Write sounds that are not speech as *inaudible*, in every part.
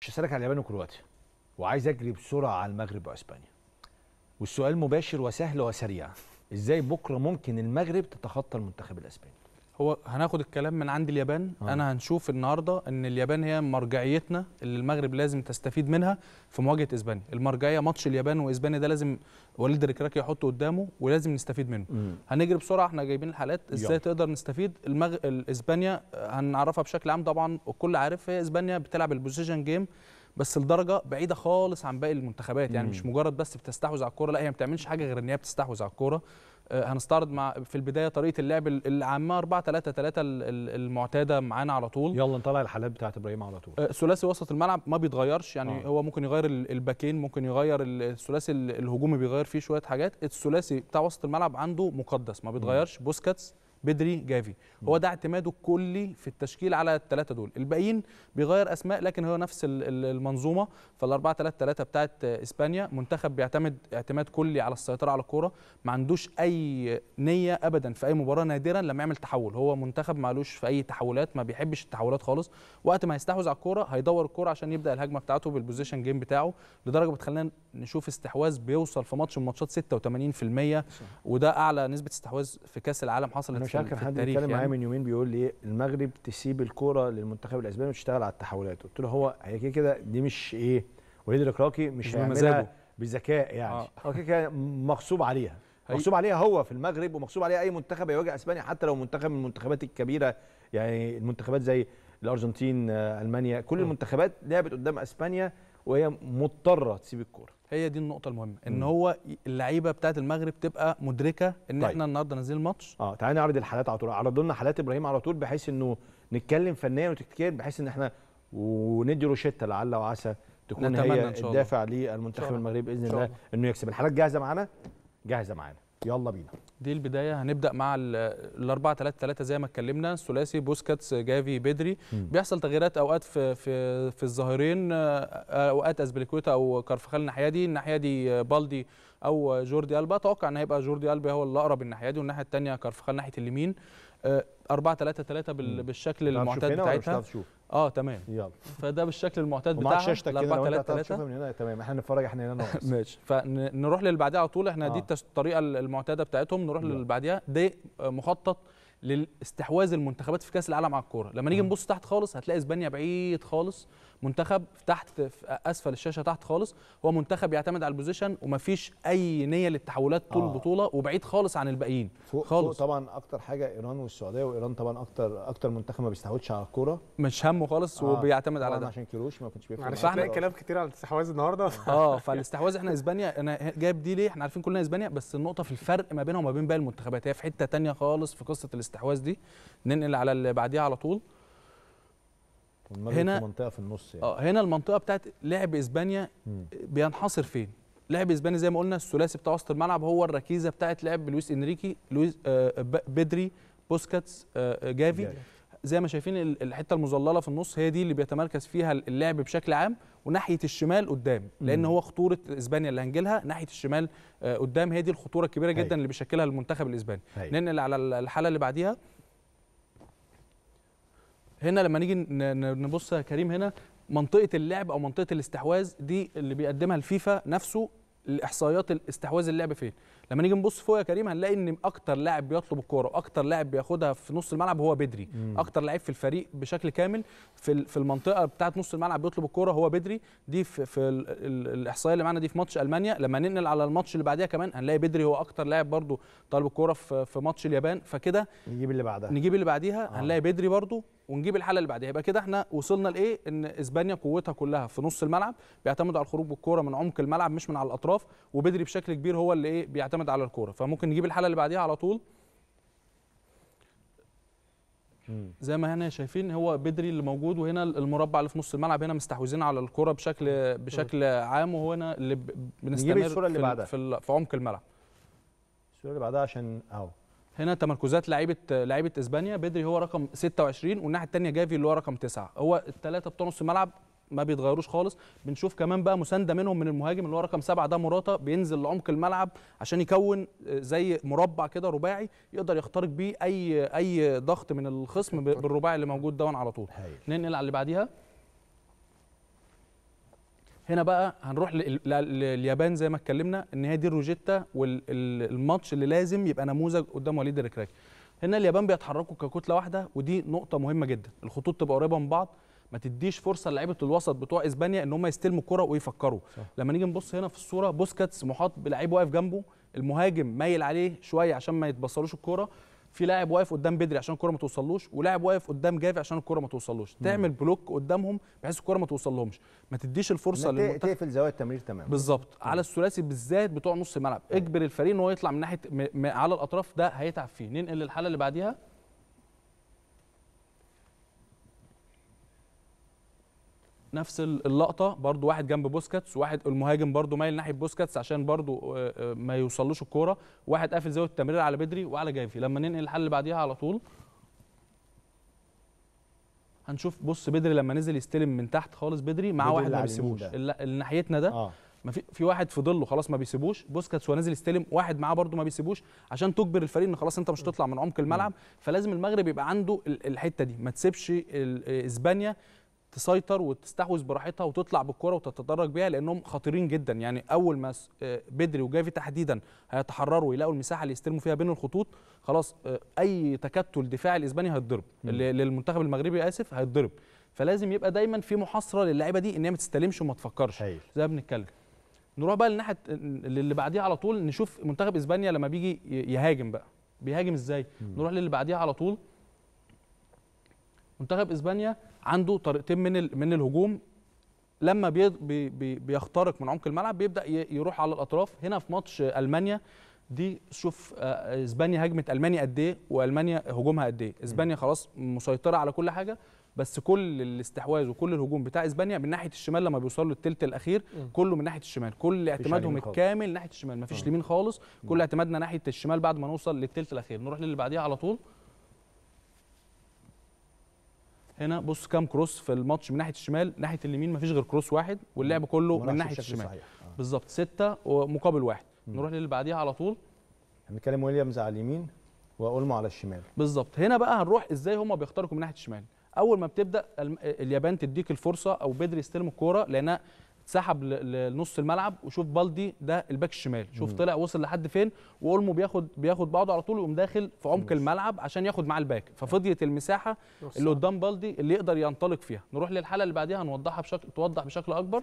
مش هسألك على اليابان وكرواتيا وعايز اجري بسرعه على المغرب واسبانيا والسؤال مباشر وسهل وسريع ازاي بكره ممكن المغرب تتخطى المنتخب الاسباني هو هناخد الكلام من عند اليابان آه. انا هنشوف النهارده ان اليابان هي مرجعيتنا اللي المغرب لازم تستفيد منها في مواجهه اسبانيا المرجعيه ماتش اليابان واسبانيا ده لازم وليد الركراكي يحطه قدامه ولازم نستفيد منه هنجري بسرعه احنا جايبين الحالات ازاي يوم. تقدر نستفيد المغ... اسبانيا آه، هنعرفها بشكل عام طبعا وكل عارف هي اسبانيا بتلعب البوزيشن جيم بس لدرجه بعيده خالص عن باقي المنتخبات يعني مش مجرد بس بتستحوذ على الكوره لا هي ما بتعملش حاجه غير ان هي بتستحوذ على الكوره آه، هنستعرض مع في البدايه طريقه اللعب العامه 4 3 3 المعتاده معانا على طول يلا نطلع الحالات بتاعت ابراهيم على طول آه، ثلاثي وسط الملعب ما بيتغيرش يعني آه. هو ممكن يغير الباكين ممكن يغير الثلاثي الهجومي بيغير فيه شويه حاجات الثلاثي بتاع وسط الملعب عنده مقدس ما بيتغيرش بوسكاتس بدري جافي هو ده اعتماده الكلي في التشكيل على الثلاثه دول الباقيين بيغير اسماء لكن هو نفس المنظومه فالأربعة ثلاثة ثلاثة بتاعت بتاعه اسبانيا منتخب بيعتمد اعتماد كلي على السيطره على الكوره ما عندوش اي نيه ابدا في اي مباراه نادرا لما يعمل تحول هو منتخب معلوش في اي تحولات ما بيحبش التحولات خالص وقت ما هيستحوذ على الكوره هيدور الكوره عشان يبدا الهجمه بتاعته بالبوزيشن جيم بتاعه لدرجه بتخلينا نشوف استحواذ بيوصل في ماتش من ماتشات 86% وده اعلى نسبه استحواذ في كاس العالم حصلت في كان حد بيتكلم يعني. معايا من يومين بيقول لي إيه، المغرب تسيب الكوره للمنتخب الاسباني وتشتغل على التحولات قلت له هو هي كده كده دي مش ايه وليد الكراكي مش بيعملها بذكاء يعني آه. هو كده كده مغصوب عليها مغصوب عليها هو في المغرب ومغصوب عليها اي منتخب هيواجه اسبانيا حتى لو منتخب من المنتخبات الكبيره يعني المنتخبات زي الارجنتين آه، المانيا كل المنتخبات لعبت قدام اسبانيا وهي مضطره تسيب الكوره هي دي النقطه المهمه ان مم. هو اللعيبه بتاعه المغرب تبقى مدركه ان طيب. احنا النهارده نازلين الماتش اه تعالى نعرض الحالات على طول عرضوا لنا حالات ابراهيم على طول بحيث انه نتكلم فنيا وتكتيكيا بحيث ان احنا وندي روشته لعل وعسى تكون هي الدافع للمنتخب المغربي باذن الله انه يكسب الحالات جاهزه معانا جاهزه معانا يلا بينا دي البدايه هنبدا مع ال 4 3 3 زي ما اتكلمنا الثلاثي بوسكاتس جافي بدري م. بيحصل تغييرات اوقات في في في الظهيرين آه، اوقات اسبليكوتا او كارفخال الناحيه دي الناحيه دي آه، بالدي او جوردي البا اتوقع ان هيبقى جوردي البا هو اللي اقرب الناحيه دي والناحيه الثانيه كارفخال ناحيه اليمين 4 3 3 بالشكل المعتاد بتاعتها اه تمام يلا فده بالشكل المعتاد بتاعها شاشتك كده لو انت هتشوفها من هنا تمام احنا نتفرج احنا هنا *laughs* ماشي فنروح للي بعدها على طول احنا آه. دي الطريقه المعتاده بتاعتهم نروح للي بعدها دي مخطط للاستحواذ المنتخبات في كاس العالم على الكوره لما نيجي نبص تحت خالص هتلاقي اسبانيا بعيد خالص منتخب تحت في اسفل الشاشه تحت خالص هو منتخب يعتمد على البوزيشن ومفيش اي نيه للتحولات طول آه. البطوله وبعيد خالص عن الباقيين فوق خالص فوق طبعا اكتر حاجه ايران والسعوديه وايران طبعا اكتر اكتر منتخب ما بيستحوذش على الكوره مش همه خالص آه. وبيعتمد على ده عشان كيروش ما كانش بيفهم معلش احنا كلام كتير على الاستحواذ النهارده اه *laughs* فالاستحواذ احنا اسبانيا انا جايب دي ليه احنا عارفين كلنا اسبانيا بس النقطه في الفرق ما بينها وما بين باقي المنتخبات هي في حته ثانيه خالص في قصه الاستحواذ دي ننقل على اللي بعديها على طول هنا المنطقه في النص يعني. اه هنا المنطقه بتاعت لعب اسبانيا بينحصر فين لعب اسبانيا زي ما قلنا الثلاثي بتاع وسط الملعب هو الركيزه بتاعت لعب لويس انريكي لويس آه بدري بوسكاتس آه جافي زي ما شايفين الحته المظلله في النص هي دي اللي بيتمركز فيها اللعب بشكل عام وناحيه الشمال قدام لان هو خطوره اسبانيا اللي هنجيلها ناحيه الشمال آه، قدام هي دي الخطوره الكبيره أيوة. جدا اللي بيشكلها المنتخب الاسباني أيوة. ننقل على الحاله اللي بعديها هنا لما نيجي نبص يا كريم هنا منطقه اللعب او منطقه الاستحواذ دي اللي بيقدمها الفيفا نفسه لاحصائيات الاستحواذ اللعب فين لما نيجي نبص فوق يا كريم هنلاقي ان اكتر لاعب بيطلب الكوره واكتر لاعب بياخدها في نص الملعب هو بدري مم. اكتر لعيب في الفريق بشكل كامل في في المنطقه بتاعه نص الملعب بيطلب الكوره هو بدري دي في, في الاحصائيه اللي معانا دي في ماتش المانيا لما ننقل على الماتش اللي بعديها كمان هنلاقي بدري هو اكتر لاعب برده طالب الكوره في, في ماتش اليابان فكده نجيب اللي بعدها نجيب اللي بعديها آه. هنلاقي بدري برده ونجيب الحاله اللي بعدها يبقى كده احنا وصلنا لايه ان اسبانيا قوتها كلها في نص الملعب بيعتمد على الخروج بالكوره من عمق الملعب مش من على الاطراف وبدري بشكل كبير هو اللي ايه بيعتمد معتمد على الكوره فممكن نجيب الحاله اللي بعديها على طول زي ما هنا شايفين هو بدري اللي موجود وهنا المربع اللي في نص الملعب هنا مستحوذين على الكره بشكل بشكل عام وهو هنا اللي بنستمر الصوره اللي بعدها في, في عمق الملعب الصوره اللي بعدها عشان اهو هنا تمركزات لعيبه لعيبه اسبانيا بدري هو رقم 26 والناحيه الثانيه جافي اللي هو رقم 9 هو الثلاثه بتوع نص الملعب ما بيتغيروش خالص بنشوف كمان بقى مسانده منهم من المهاجم اللي هو رقم سبعه ده مراته بينزل لعمق الملعب عشان يكون زي مربع كده رباعي يقدر يخترق بيه اي اي ضغط من الخصم بالرباعي اللي موجود ده على طول ننقل على اللي بعديها هنا بقى هنروح لليابان زي ما اتكلمنا ان هي دي الروجيتا والماتش اللي لازم يبقى نموذج قدام وليد الركراكي هنا اليابان بيتحركوا ككتله واحده ودي نقطه مهمه جدا الخطوط تبقى قريبه من بعض ما تديش فرصه للعيبه الوسط بتوع اسبانيا ان هم يستلموا الكره ويفكروا صح. لما نيجي نبص هنا في الصوره بوسكاتس محاط بلعيب واقف جنبه المهاجم مايل عليه شويه عشان ما يتبصلوش الكوره في لاعب واقف قدام بدري عشان الكره ما توصلوش ولاعب واقف قدام جافي عشان الكره ما توصلوش تعمل بلوك قدامهم بحيث الكره ما توصلهمش ما تديش الفرصه للمنتخب تقفل زوايا التمرير تماما بالظبط على الثلاثي بالذات بتوع نص الملعب اجبر الفريق ان هو يطلع من ناحيه م... م... على الاطراف ده هيتعب فيه ننقل للحاله اللي بعديها نفس اللقطه برضو واحد جنب بوسكاتس واحد المهاجم برضو مايل ناحيه بوسكاتس عشان برضو آه، آه، ما يوصلوش الكوره واحد قافل زاويه التمرير على بدري وعلى جافي لما ننقل الحل اللي بعديها على طول هنشوف بص بدري لما نزل يستلم من تحت خالص بدري مع واحد ما بيسيبوش اللي ناحيتنا ده آه. ما في في واحد في ظله خلاص ما بيسيبوش بوسكاتس نازل يستلم واحد معاه برده ما بيسيبوش عشان تجبر الفريق ان خلاص انت مش هتطلع من عمق الملعب فلازم المغرب يبقى عنده الحته دي ما تسيبش آه، اسبانيا تسيطر وتستحوذ براحتها وتطلع بالكره وتتدرج بيها لانهم خطيرين جدا يعني اول ما آه، بدري وجافي تحديدا هيتحرروا يلاقوا المساحه اللي يستلموا فيها بين الخطوط خلاص آه، اي تكتل دفاعي الاسباني هيتضرب للمنتخب المغربي اسف هيتضرب فلازم يبقى دايما في محاصره للعيبه دي ان هي ما تستلمش وما تفكرش زي ما بنتكلم نروح بقى للناحيه اللي بعديها على طول نشوف منتخب اسبانيا لما بيجي يهاجم بقى بيهاجم ازاي مم. نروح للي بعديها على طول منتخب اسبانيا عنده طريقتين من من الهجوم لما بي بي بيخترق من عمق الملعب بيبدا يروح على الاطراف هنا في ماتش المانيا دي شوف آه، اسبانيا هجمت المانيا قد ايه والمانيا هجومها قد ايه اسبانيا خلاص مسيطره على كل حاجه بس كل الاستحواذ وكل الهجوم بتاع اسبانيا من ناحيه الشمال لما بيوصلوا للثلث الاخير م. كله من ناحيه الشمال كل اعتمادهم الكامل ناحيه الشمال مفيش يمين خالص كل اعتمادنا ناحيه الشمال بعد ما نوصل للثلث الاخير نروح للي بعديها على طول هنا بص كام كروس في الماتش من ناحيه الشمال ناحيه اليمين مفيش غير كروس واحد واللعب كله من ناحيه الشمال آه. بالظبط سته ومقابل واحد مم. نروح للي بعديها على طول هنتكلم ويليامز على اليمين واولمو على الشمال بالظبط هنا بقى هنروح ازاي هما بيخترقوا من ناحيه الشمال اول ما بتبدا اليابان تديك الفرصه او بدري يستلم الكوره لانها سحب لنص الملعب وشوف بالدي ده الباك الشمال شوف طلع وصل لحد فين واولمو بياخد بياخد بعضه على طول ويقوم داخل في عمق الملعب عشان ياخد معاه الباك ففضيت المساحه اللي قدام بالدي اللي يقدر ينطلق فيها نروح للحاله اللي بعديها نوضحها بشكل توضح بشكل اكبر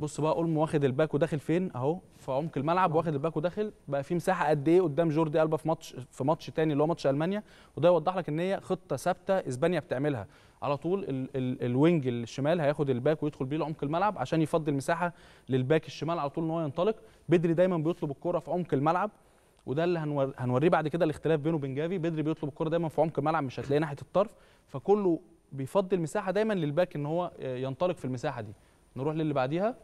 بص بقى اولمو واخد الباك وداخل فين اهو في عمق الملعب آه. واخد الباك وداخل بقى في مساحه قد ايه قدام جوردي البا في ماتش في ماتش تاني اللي هو ماتش المانيا وده يوضح لك ان هي خطه ثابته اسبانيا بتعملها على طول ال ال الوينج الشمال هياخد الباك ويدخل بيه لعمق الملعب عشان يفضي المساحه للباك الشمال على طول ان هو ينطلق بدري دايما بيطلب الكره في عمق الملعب وده اللي هنور... هنوريه بعد كده الاختلاف بينه وبين جافي بدري بيطلب الكره دايما في عمق الملعب مش هتلاقيه ناحيه الطرف فكله بيفضي المساحه دايما للباك ان هو آه، ينطلق في المساحه دي نروح للي بعديها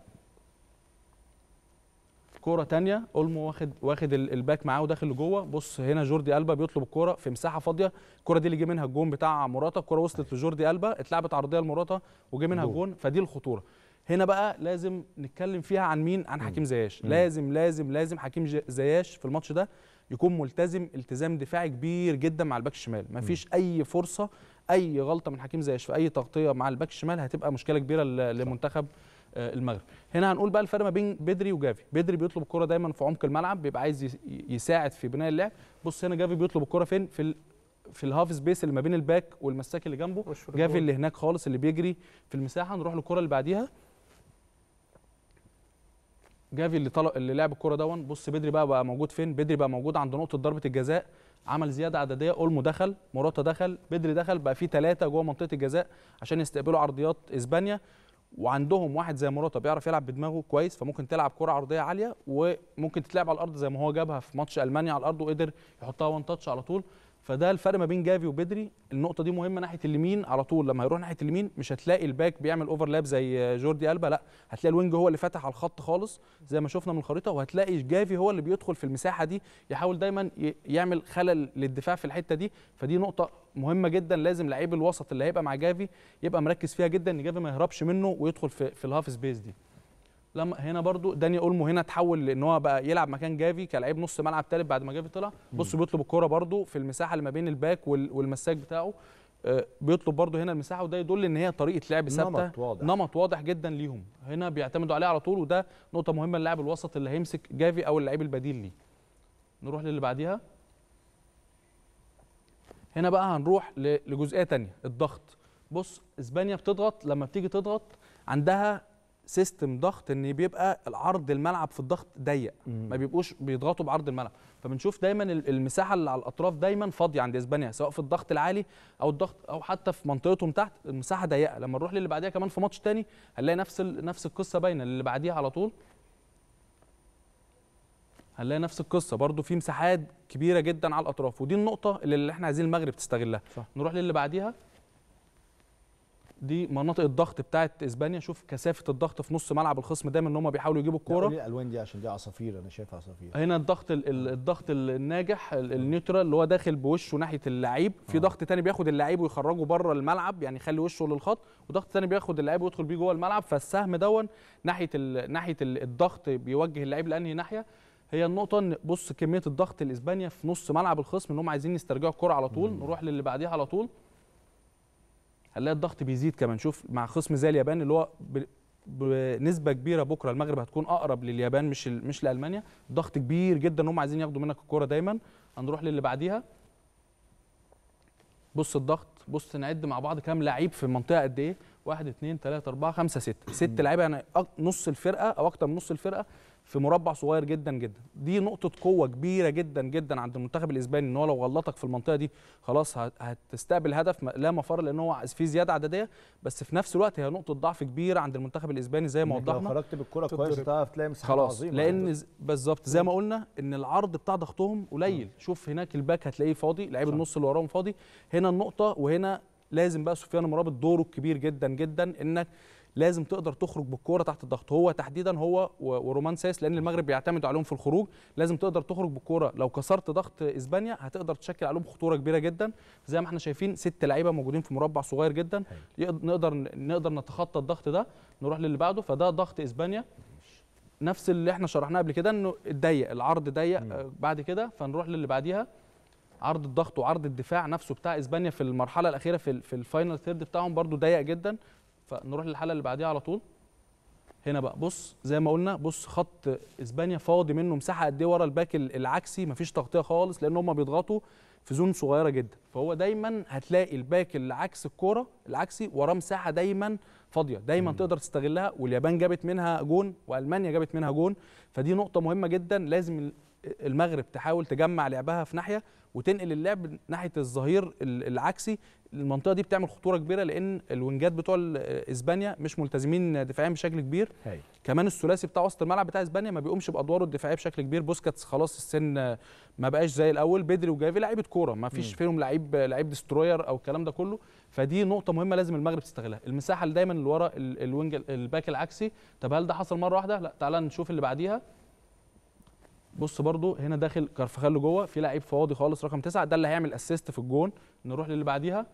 كوره تانية اولمو واخد واخد الباك معاه وداخل لجوه بص هنا جوردي البا بيطلب الكوره في مساحه فاضيه الكوره دي اللي جه منها الجون بتاع مراتا الكوره وصلت لجوردي البا اتلعبت عرضيه لمراتا وجه منها الجون فدي الخطوره هنا بقى لازم نتكلم فيها عن مين عن حكيم زياش لازم لازم لازم حكيم زياش في الماتش ده يكون ملتزم التزام دفاعي كبير جدا مع الباك الشمال مفيش اي فرصه اي غلطه من حكيم زياش في اي تغطيه مع الباك الشمال هتبقى مشكله كبيره لمنتخب صح. آه، المغرب هنا هنقول بقى الفرق ما بين بدري وجافي بدري بيطلب الكره دايما في عمق الملعب بيبقى عايز يساعد في بناء اللعب بص هنا جافي بيطلب الكره فين في في الهاف سبيس اللي ما بين الباك والمساك اللي جنبه جافي اللي هناك خالص اللي بيجري في المساحه نروح للكره اللي بعديها جافي اللي طلق اللي لعب الكره دون بص بدري بقى بقى موجود فين بدري بقى موجود عند نقطه ضربه الجزاء عمل زياده عدديه اولمو دخل موراتا دخل بدري دخل بقى في ثلاثه جوه منطقه الجزاء عشان يستقبلوا عرضيات اسبانيا وعندهم واحد زي مراته بيعرف يلعب بدماغه كويس فممكن تلعب كره عرضيه عاليه وممكن تتلعب على الارض زي ما هو جابها في ماتش المانيا على الارض وقدر يحطها وان تاتش على طول فده الفرق ما بين جافي وبدري النقطه دي مهمه ناحيه اليمين على طول لما هيروح ناحيه اليمين مش هتلاقي الباك بيعمل اوفرلاب زي جوردي البا لا هتلاقي الوينج هو اللي فتح على الخط خالص زي ما شفنا من الخريطه وهتلاقي جافي هو اللي بيدخل في المساحه دي يحاول دايما يعمل خلل للدفاع في الحته دي فدي نقطه مهمه جدا لازم لعيب الوسط اللي هيبقى مع جافي يبقى مركز فيها جدا ان جافي ما يهربش منه ويدخل في, في الهاف سبيس دي لما هنا برضو داني اولمو هنا تحول لان هو بقى يلعب مكان جافي كلاعب نص ملعب ثالث بعد ما جافي طلع بص بيطلب الكوره برضو في المساحه اللي ما بين الباك والمساك بتاعه آه، بيطلب برضه هنا المساحه وده يدل ان هي طريقه لعب ثابته نمط واضح نمط واضح جدا ليهم هنا بيعتمدوا عليه على طول وده نقطه مهمه للاعب الوسط اللي هيمسك جافي او اللعيب البديل ليه نروح للي بعديها هنا بقى هنروح لجزئيه ثانيه الضغط بص اسبانيا بتضغط لما بتيجي تضغط عندها سيستم ضغط ان بيبقى العرض الملعب في الضغط ضيق ما بيبقوش بيضغطوا بعرض الملعب فبنشوف دايما المساحه اللي على الاطراف دايما فاضيه عند اسبانيا سواء في الضغط العالي او الضغط او حتى في منطقتهم تحت المساحه ضيقه لما نروح للي بعديها كمان في ماتش تاني هنلاقي نفس نفس القصه باينه اللي بعديها على طول هنلاقي نفس القصه برضو في مساحات كبيره جدا على الاطراف ودي النقطه اللي احنا عايزين المغرب تستغلها صح. نروح للي بعديها دي مناطق الضغط بتاعه اسبانيا شوف كثافه الضغط في نص ملعب الخصم دايما ان هم بيحاولوا يجيبوا الكوره ايه الالوان دي عشان دي عصافير انا شايف عصافير هنا الضغط الضغط الناجح النيوترال اللي هو داخل بوشه ناحيه اللعيب في آه. ضغط تاني بياخد اللعيب ويخرجه بره الملعب يعني يخلي وشه للخط وضغط تاني بياخد اللعيب ويدخل بيه جوه الملعب فالسهم دون ناحيه ناحيه الضغط بيوجه اللعيب لانهي ناحيه هي النقطة ان بص كمية الضغط لاسبانيا في نص ملعب الخصم ان هم عايزين يسترجعوا الكرة على طول نروح للي بعديها على طول هنلاقي الضغط بيزيد كمان شوف مع خصم زي اليابان اللي هو بنسبه كبيره بكره المغرب هتكون اقرب لليابان مش مش لالمانيا ضغط كبير جدا ان هم عايزين ياخدوا منك الكوره دايما هنروح للي بعديها بص الضغط بص نعد مع بعض كام لعيب في المنطقه قد ايه 1 2 3 4 5 6 ست لعيبه يعني نص الفرقه او اكتر من نص الفرقه في مربع صغير جدا جدا دي نقطه قوه كبيره جدا جدا عند المنتخب الاسباني ان هو لو غلطك في المنطقه دي خلاص هتستقبل هدف لا مفر لان هو في زياده عدديه بس في نفس الوقت هي نقطه ضعف كبيره عند المنتخب الاسباني زي ما يعني وضحنا لو خرجت بالكره كويس تعرف تلاقي مساحه خلاص عظيمه لان بالظبط زي ما قلنا ان العرض بتاع ضغطهم قليل شوف هناك الباك هتلاقيه فاضي لعيب النص اللي وراهم فاضي هنا النقطه وهنا لازم بقى سفيان مرابط دوره الكبير جدا جدا انك لازم تقدر تخرج بالكوره تحت الضغط هو تحديدا هو ورومان سايس لان المغرب بيعتمد عليهم في الخروج لازم تقدر تخرج بالكوره لو كسرت ضغط اسبانيا هتقدر تشكل عليهم خطوره كبيره جدا زي ما احنا شايفين ست لعيبه موجودين في مربع صغير جدا نقدر نقدر نتخطى الضغط ده نروح للي بعده فده ضغط اسبانيا نفس اللي احنا شرحناه قبل كده انه الضيق العرض ضيق آه، بعد كده فنروح للي بعديها عرض الضغط وعرض الدفاع نفسه بتاع اسبانيا في المرحله الاخيره في الفاينل ثيرد بتاعهم برده ضيق جدا فنروح للحاله اللي بعديها على طول هنا بقى بص زي ما قلنا بص خط اسبانيا فاضي منه مساحه قد ايه ورا الباك العكسي مفيش تغطيه خالص لان هم بيضغطوا في زون صغيره جدا فهو دايما هتلاقي الباك اللي عكس الكوره العكسي وراه مساحه دايما فاضيه دايما مم. تقدر تستغلها واليابان جابت منها جون والمانيا جابت منها جون فدي نقطه مهمه جدا لازم المغرب تحاول تجمع لعبها في ناحيه وتنقل اللعب ناحيه الظهير العكسي المنطقه دي بتعمل خطوره كبيره لان الوينجات بتوع اسبانيا مش ملتزمين دفاعيا بشكل كبير هي. كمان الثلاثي بتاع وسط الملعب بتاع اسبانيا ما بيقومش بادواره الدفاعيه بشكل كبير بوسكاتس خلاص السن ما بقاش زي الاول بدري وجافي لعيبه كوره ما فيش فيهم لعيب لعيب دستروير او الكلام ده كله فدي نقطه مهمه لازم المغرب تستغلها المساحه اللي دايما اللي ورا الوينج الباك العكسي طب هل ده حصل مره واحده لا تعالى نشوف اللي بعديها بص برضو هنا داخل كارفخال جوه في لعيب فاضي خالص رقم تسعة ده اللي هيعمل اسيست في الجون نروح للي بعديها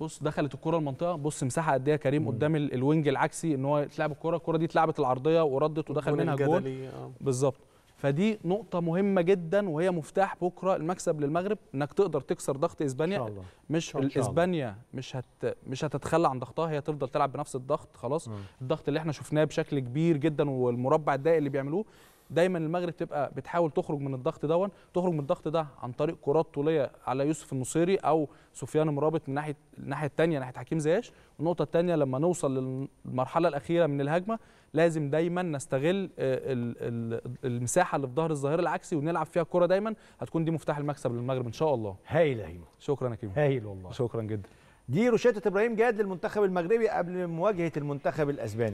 بص دخلت الكره المنطقه بص مساحه قد ايه كريم قدام الوينج العكسي ان هو يتلعب الكره الكره دي اتلعبت العرضيه وردت ودخل منها جول آه. بالظبط فدي نقطة مهمة جدا وهي مفتاح بكرة المكسب للمغرب انك تقدر تكسر ضغط اسبانيا إن شاء الله. مش إن شاء اسبانيا مش هت مش هتتخلى عن ضغطها هي تفضل تلعب بنفس الضغط خلاص مم. الضغط اللي احنا شفناه بشكل كبير جدا والمربع الدائري اللي بيعملوه دايما المغرب تبقى بتحاول تخرج من الضغط دون تخرج من الضغط ده عن طريق كرات طوليه على يوسف النصيري او سفيان مرابط من ناحيه الناحيه الثانيه ناحيه حكيم زياش النقطه الثانيه لما نوصل للمرحله الاخيره من الهجمه لازم دايما نستغل آه، المساحه اللي في ظهر الظهير العكسي ونلعب فيها الكره دايما هتكون دي مفتاح المكسب للمغرب ان شاء الله هايل هايل شكرا يا كيمو هايل والله شكرا جدا دي روشته ابراهيم جاد للمنتخب المغربي قبل مواجهه المنتخب الاسباني